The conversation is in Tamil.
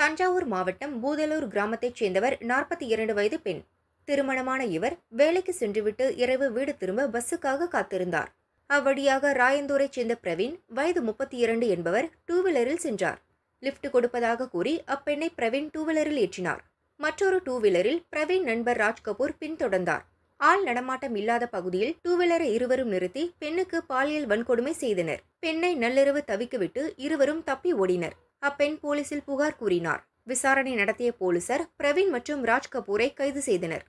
தஞ்சாவூர் மாவட்டம் பூதலூர் கிராமத்தைச் சேர்ந்தவர் நாற்பத்தி இரண்டு வயது பெண் திருமணமான இவர் வேலைக்கு சென்றுவிட்டு இரவு வீடு திரும்ப பஸ்ஸுக்காக காத்திருந்தார் அவ்வழியாக ராயந்தூரைச் சேர்ந்த பிரவீன் வயது முப்பத்தி இரண்டு என்பவர் டூவீலரில் சென்றார் லிப்ட் கொடுப்பதாக கூறி அப்பெண்ணை பிரவீன் டூவீலரில் ஏற்றினார் மற்றொரு டூவீலரில் பிரவீன் நண்பர் ராஜ்கபூர் பின்தொடர்ந்தார் ஆள் நடமாட்டம் இல்லாத பகுதியில் டூவீலரை இருவரும் நிறுத்தி பெண்ணுக்கு பாலியல் வன்கொடுமை செய்தனர் பெண்ணை நள்ளிரவு தவிக்கவிட்டு இருவரும் தப்பி ஓடினர் அப்பெண் போலீசில் புகார் கூறினார் விசாரணை நடத்திய போலீசார் பிரவீன் மற்றும் ராஜ் கபூரை கைது செய்தனர்